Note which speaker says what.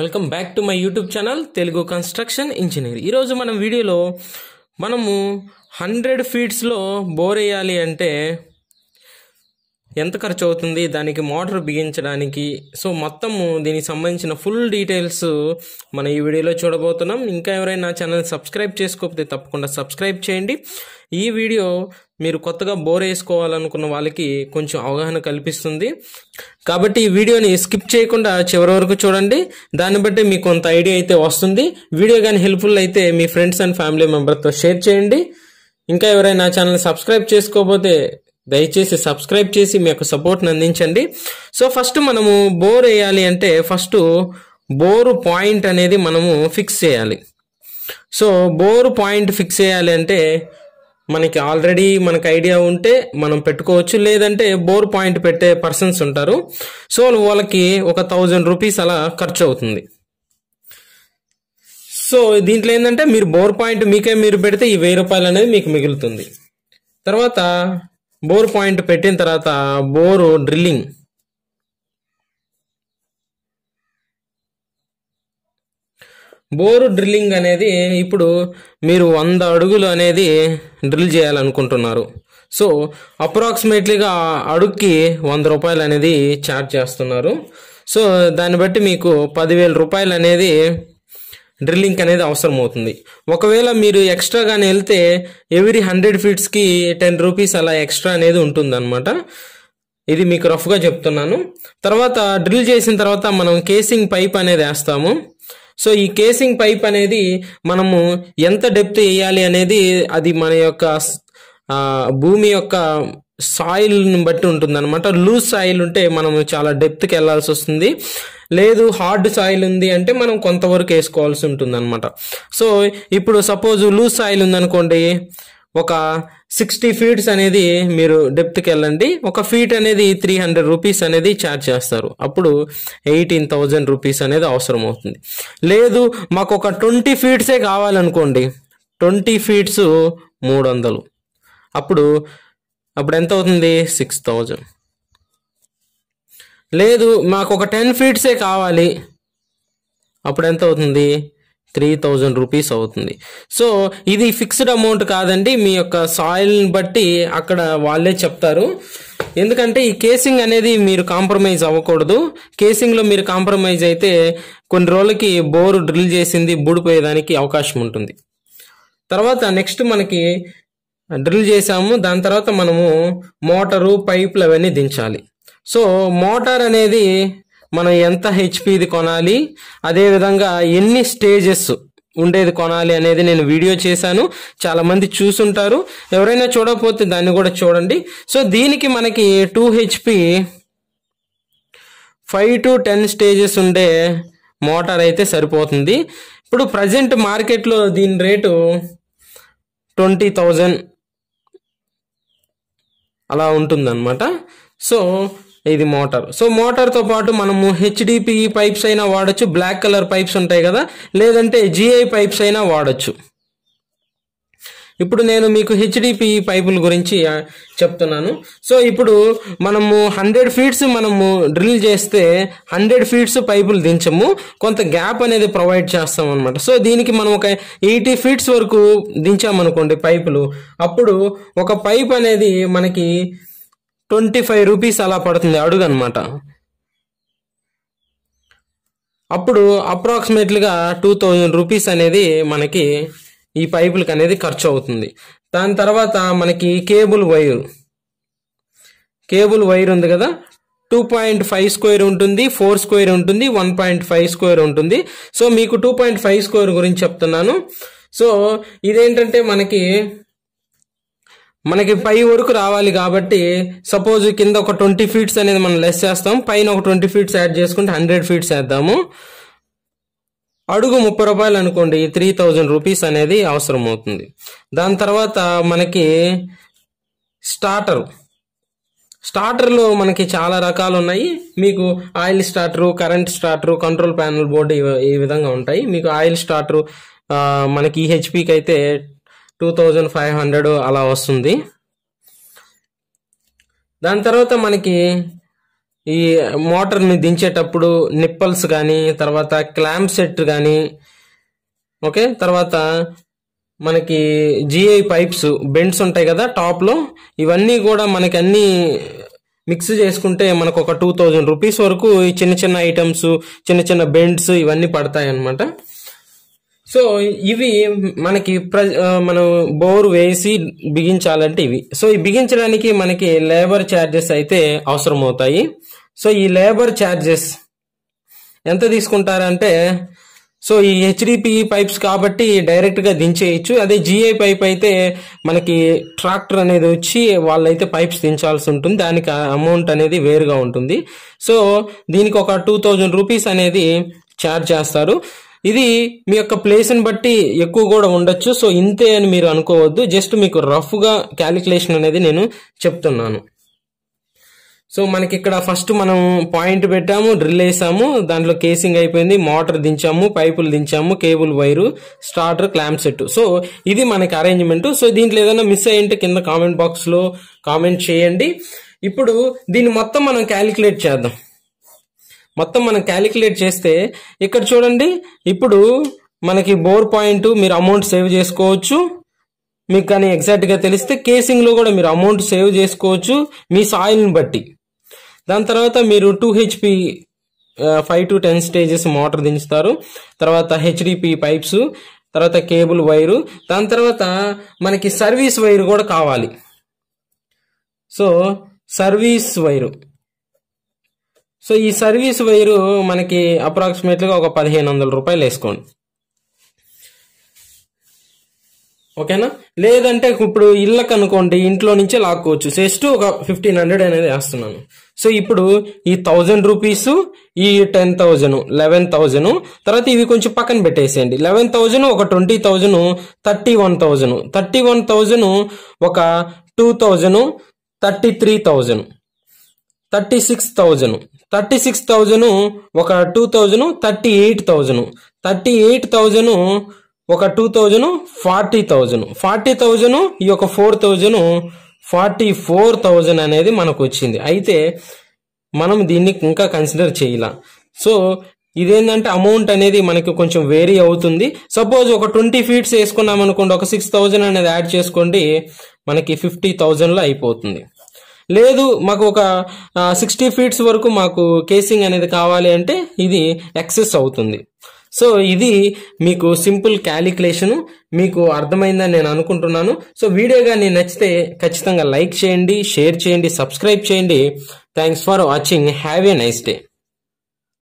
Speaker 1: welcome back to my YouTube channel Telugu construction engineer ఈరోజు మనం వీడియోలో మనము హండ్రెడ్ ఫీట్స్లో బోర్ వేయాలి అంటే ఎంత ఖర్చు అవుతుంది దానికి మోటార్ బిగించడానికి సో మొత్తము దీనికి సంబంధించిన ఫుల్ డీటెయిల్స్ మనం ఈ వీడియోలో చూడబోతున్నాం ఇంకా ఎవరైనా ఛానల్ సబ్స్క్రైబ్ చేసుకోకపోతే తప్పకుండా సబ్స్క్రైబ్ చేయండి ఈ వీడియో మీరు కొత్తగా బోర్ వేసుకోవాలనుకున్న వాళ్ళకి కొంచెం అవగాహన కల్పిస్తుంది కాబట్టి ఈ వీడియోని స్కిప్ చేయకుండా చివరి వరకు చూడండి దాన్ని బట్టి మీకు కొంత ఐడియా అయితే వస్తుంది వీడియో కానీ హెల్ప్ఫుల్ అయితే మీ ఫ్రెండ్స్ అండ్ ఫ్యామిలీ మెంబర్తో షేర్ చేయండి ఇంకా ఎవరైనా ఛానల్ సబ్స్క్రైబ్ చేసుకోకపోతే దయచేసి సబ్స్క్రైబ్ చేసి మీ యొక్క సపోర్ట్ని అందించండి సో ఫస్ట్ మనము బోర్ వేయాలి అంటే ఫస్ట్ బోరు పాయింట్ అనేది మనము ఫిక్స్ చేయాలి సో బోరు పాయింట్ ఫిక్స్ చేయాలి అంటే మనకి ఆల్రెడీ మనకు ఐడియా ఉంటే మనం పెట్టుకోవచ్చు లేదంటే బోర్ పాయింట్ పెట్టే పర్సన్స్ ఉంటారు సో వాళ్ళకి ఒక థౌజండ్ రూపీస్ అలా ఖర్చు అవుతుంది సో దీంట్లో ఏంటంటే మీరు బోర్ పాయింట్ మీకే మీరు పెడితే ఈ వెయ్యి రూపాయలు అనేది మీకు మిగులుతుంది తర్వాత బోర్ పాయింట్ పెట్టిన తర్వాత బోరు డ్రిల్లింగ్ బోరు డ్రిల్లింగ్ అనేది ఇప్పుడు మీరు వంద అడుగులు అనేది డ్రిల్ చేయాలనుకుంటున్నారు సో అప్రాక్సిమేట్లీగా అడుగుకి వంద రూపాయలు అనేది ఛార్జ్ చేస్తున్నారు సో దాన్ని బట్టి మీకు పదివేల రూపాయలు అనేది డ్రిల్లింగ్ అనేది అవసరం అవుతుంది ఒకవేళ మీరు ఎక్స్ట్రాగానే వెళ్తే ఎవ్రీ హండ్రెడ్ ఫీట్స్కి టెన్ రూపీస్ అలా ఎక్స్ట్రా అనేది ఉంటుందన్నమాట ఇది మీకు రఫ్గా చెప్తున్నాను తర్వాత డ్రిల్ చేసిన తర్వాత మనం కేసింగ్ పైప్ అనేది వేస్తాము సో ఈ కేసింగ్ పైప్ అనేది మనము ఎంత డెప్త్ వేయాలి అనేది అది మన యొక్క భూమి యొక్క సాయిల్ని బట్టి ఉంటుంది అనమాట లూజ్ సాయిల్ ఉంటే మనము చాలా డెప్త్కి వెళ్ళాల్సి వస్తుంది లేదు హార్డ్ సాయిల్ ఉంది అంటే మనం కొంతవరకు వేసుకోవాల్సి ఉంటుంది అనమాట సో ఇప్పుడు సపోజ్ లూజ్ సాయిల్ ఉందనుకోండి ఒక సిక్స్టీ ఫీట్స్ అనేది మీరు డెప్త్కి వెళ్ళండి ఒక ఫీట్ అనేది త్రీ హండ్రెడ్ రూపీస్ అనేది ఛార్జ్ చేస్తారు అప్పుడు ఎయిటీన్ థౌజండ్ రూపీస్ అనేది అవసరం అవుతుంది లేదు మాకు ఒక ట్వంటీ ఫీట్సే కావాలనుకోండి ట్వంటీ ఫీట్స్ మూడు వందలు అప్పుడు అప్పుడు ఎంత అవుతుంది సిక్స్ థౌజండ్ లేదు మాకు ఒక టెన్ ఫీట్సే కావాలి అప్పుడు ఎంత అవుతుంది త్రీ థౌజండ్ రూపీస్ అవుతుంది సో ఇది ఫిక్స్డ్ అమౌంట్ కాదండి మీ యొక్క సాయిల్ని బట్టి అక్కడ వాళ్ళే చెప్తారు ఎందుకంటే ఈ కేసింగ్ అనేది మీరు కాంప్రమైజ్ అవ్వకూడదు కేసింగ్లో మీరు కాంప్రమైజ్ అయితే కొన్ని రోజులకి బోరు డ్రిల్ చేసింది బూడిపోయేదానికి అవకాశం ఉంటుంది తర్వాత నెక్స్ట్ మనకి డ్రిల్ చేసాము దాని తర్వాత మనము మోటారు పైపులు అవన్నీ దించాలి సో మోటార్ అనేది మనం ఎంత హెచ్పిది కొనాలి అదేవిధంగా ఎన్ని స్టేజెస్ ఉండేది కొనాలి అనేది నేను వీడియో చేశాను చాలామంది చూసుంటారు ఎవరైనా చూడకపోతే దాన్ని కూడా చూడండి సో దీనికి మనకి two HP five to ten stages ఉండే మోటార్ అయితే సరిపోతుంది ఇప్పుడు ప్రజెంట్ మార్కెట్లో దీని రేటు ట్వంటీ థౌజండ్ అలా ఉంటుందన్నమాట సో ఇది మోటార్ సో మోటార్తో పాటు మనము హెచ్డిపిఈ పైప్స్ అయినా వాడచ్చు బ్లాక్ కలర్ పైప్స్ ఉంటాయి కదా లేదంటే జిఐ పైప్స్ అయినా వాడచ్చు ఇప్పుడు నేను మీకు హెచ్డిపిఈ పైపుల గురించి చెప్తున్నాను సో ఇప్పుడు మనము హండ్రెడ్ ఫీట్స్ మనము డ్రిల్ చేస్తే హండ్రెడ్ ఫీట్స్ పైపులు దించము కొంత గ్యాప్ అనేది ప్రొవైడ్ చేస్తాం అనమాట సో దీనికి మనం ఒక ఎయిటీ ఫీట్స్ వరకు దించామనుకోండి పైపులు అప్పుడు ఒక పైప్ అనేది మనకి ట్వంటీ ఫైవ్ రూపీస్ అలా పడుతుంది అడుగు అనమాట అప్పుడు అప్రాక్సిమేట్లీగా టూ థౌజండ్ రూపీస్ అనేది మనకి ఈ పైపులకు అనేది ఖర్చు అవుతుంది దాని తర్వాత మనకి కేబుల్ వైర్ కేబుల్ వైర్ ఉంది కదా టూ పాయింట్ ఫైవ్ స్క్వేర్ ఉంటుంది ఫోర్ స్క్వేర్ ఉంటుంది వన్ పాయింట్ ఫైవ్ స్క్వేర్ ఉంటుంది సో మీకు టూ పాయింట్ ఫైవ్ స్క్వేర్ గురించి చెప్తున్నాను సో ఇదేంటంటే మనకి మనకి పై వరకు రావాలి కాబట్టి సపోజ్ కింద ఒక ట్వంటీ ఫీట్స్ అనేది మనం లెస్ చేస్తాం పైన ఒక ట్వంటీ ఫీట్స్ యాడ్ చేసుకుంటే హండ్రెడ్ ఫీట్స్ వేద్దాము అడుగు ముప్పై రూపాయలు అనుకోండి త్రీ థౌజండ్ రూపీస్ అనేది అవసరం అవుతుంది దాని తర్వాత మనకి స్టార్టర్ స్టార్టర్లో మనకి చాలా రకాలు ఉన్నాయి మీకు oil starter current starter control panel board ఈ విధంగా ఉంటాయి మీకు ఆయిల్ స్టార్టరు మనకి హెచ్పికి అయితే టూ థౌజండ్ ఫైవ్ అలా వస్తుంది దాని తర్వాత మనకి ఈ మోటార్ని దించేటప్పుడు నిప్పల్స్ కానీ తర్వాత క్లాంప్ సెట్ కానీ ఓకే తర్వాత మనకి జిఐ పైప్స్ బెండ్స్ ఉంటాయి కదా టాప్లో ఇవన్నీ కూడా మనకి అన్నీ మిక్స్ చేసుకుంటే మనకు ఒక టూ థౌజండ్ రూపీస్ వరకు ఈ చిన్న చిన్న ఐటమ్స్ చిన్న చిన్న బెండ్స్ ఇవన్నీ పడతాయి అన్నమాట సో ఇవి మనకి ప్ర మనం బోర్ వేసి బిగించాలంటే ఇవి సో ఈ బిగించడానికి మనకి లేబర్ ఛార్జెస్ అయితే అవసరం అవుతాయి సో ఈ లేబర్ ఛార్జెస్ ఎంత తీసుకుంటారంటే సో ఈ హెచ్డిపి పైప్స్ కాబట్టి డైరెక్ట్గా దించేయచ్చు అదే జిఐ పైప్ అయితే మనకి ట్రాక్టర్ అనేది వచ్చి వాళ్ళైతే పైప్స్ దించాల్సి ఉంటుంది దానికి అమౌంట్ అనేది వేరుగా ఉంటుంది సో దీనికి ఒక టూ థౌజండ్ రూపీస్ అనేది ఛార్జ్ చేస్తారు ఇది మీ యొక్క ప్లేస్ని బట్టి ఎక్కువ కూడా ఉండొచ్చు సో ఇంతే అని మీరు అనుకోవద్దు జస్ట్ మీకు రఫ్గా క్యాలిక్యులేషన్ అనేది నేను చెప్తున్నాను సో మనకి ఇక్కడ ఫస్ట్ మనం పాయింట్ పెట్టాము డ్రిల్ వేసాము దాంట్లో కేసింగ్ అయిపోయింది మోటార్ దించాము పైపులు దించాము cable wire starter clamp set so ఇది మనకి అరేంజ్మెంట్ సో దీంట్లో ఏదైనా మిస్ అయ్యింటే కింద కామెంట్ బాక్స్లో కామెంట్ చేయండి ఇప్పుడు దీన్ని మొత్తం మనం క్యాలిక్యులేట్ చేద్దాం మొత్తం మనం క్యాలిక్యులేట్ చేస్తే ఇక్కడ చూడండి ఇప్పుడు మనకి బోర్ పాయింట్ మీరు అమౌంట్ సేవ్ చేసుకోవచ్చు మీకు కానీ ఎగ్జాక్ట్గా తెలిస్తే కేసింగ్లో కూడా మీరు అమౌంట్ సేవ్ చేసుకోవచ్చు మీ సాయిల్ని బట్టి దాని తర్వాత మీరు two HP five to ten stages motor దించుతారు తర్వాత హెచ్డిపి పైప్స్ తర్వాత కేబుల్ వైరు దాని తర్వాత మనకి సర్వీస్ వైరు కూడా కావాలి సో సర్వీస్ వైరు సో ఈ సర్వీస్ వైరు మనకి అప్రాక్సిమేట్గా ఒక పదిహేను వందల రూపాయలు వేసుకోండి ఓకేనా లేదంటే ఇప్పుడు ఇళ్ళ కనుకోండి ఇంట్లో నుంచే లాక్కోవచ్చు సెస్ట్ ఒక ఫిఫ్టీన్ హండ్రెడ్ అనేది వేస్తున్నాను సో ఇప్పుడు ఈ థౌజండ్ రూపీస్ ఈ టెన్ థౌజండ్ లెవెన్ థౌజండ్ తర్వాత ఇవి కొంచెం పక్కన పెట్టేసేయండి లెవెన్ థౌజండ్ ఒక twenty thousand thirty one thousand thirty one thousand ఒక two thousand thirty three thousand thirty six thousand thirty six thousand ఒక two thousand thirty eight thousand thirty eight thousand ఒక two thousand forty thousand forty thousand ఈ యొక్క four thousand forty four thousand అనేది మనకు వచ్చింది అయితే మనం దీన్ని ఇంకా కన్సిడర్ చేయాల సో ఇదేంటంటే అమౌంట్ అనేది మనకి కొంచెం వేరీ అవుతుంది సపోజ్ ఒక ట్వంటీ ఫీట్స్ వేసుకున్నాం అనుకోండి ఒక సిక్స్ థౌజండ్ అనేది యాడ్ చేసుకోండి మనకి ఫిఫ్టీ థౌజండ్లో అయిపోతుంది లేదు మాకు ఒక సిక్స్టీ ఫీట్స్ వరకు మాకు కేసింగ్ అనేది కావాలి అంటే ఇది ఎక్సెస్ అవుతుంది సో ఇది మీకు సింపుల్ క్యాలిక్యులేషను మీకు అర్థమైందని నేను అనుకుంటున్నాను సో వీడియో కానీ నచ్చితే ఖచ్చితంగా లైక్ చేయండి షేర్ చేయండి సబ్స్క్రైబ్ చేయండి thanks for watching have a nice day